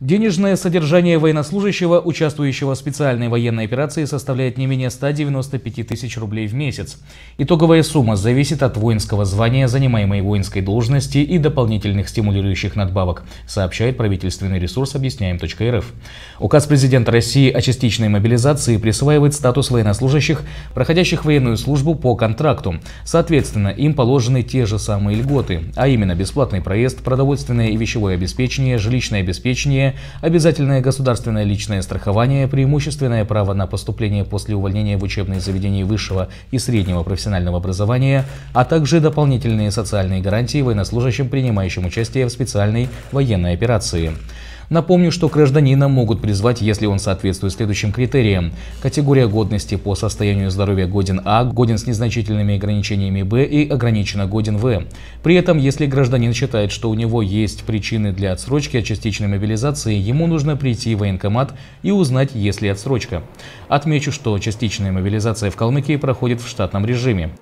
Денежное содержание военнослужащего, участвующего в специальной военной операции, составляет не менее 195 тысяч рублей в месяц. Итоговая сумма зависит от воинского звания, занимаемой воинской должности и дополнительных стимулирующих надбавок, сообщает правительственный ресурс объясняем.рф. Указ президента России о частичной мобилизации присваивает статус военнослужащих, проходящих военную службу по контракту. Соответственно, им положены те же самые льготы, а именно бесплатный проезд, продовольственное и вещевое обеспечение, жилищное обеспечение, обучения, обязательное государственное личное страхование, преимущественное право на поступление после увольнения в учебные заведения высшего и среднего профессионального образования, а также дополнительные социальные гарантии военнослужащим, принимающим участие в специальной военной операции. Напомню, что гражданина могут призвать, если он соответствует следующим критериям. Категория годности по состоянию здоровья годен А, годен с незначительными ограничениями Б и ограниченно годен В. При этом, если гражданин считает, что у него есть причины для отсрочки от частичной мобилизации, ему нужно прийти в военкомат и узнать, есть ли отсрочка. Отмечу, что частичная мобилизация в Калмыкии проходит в штатном режиме.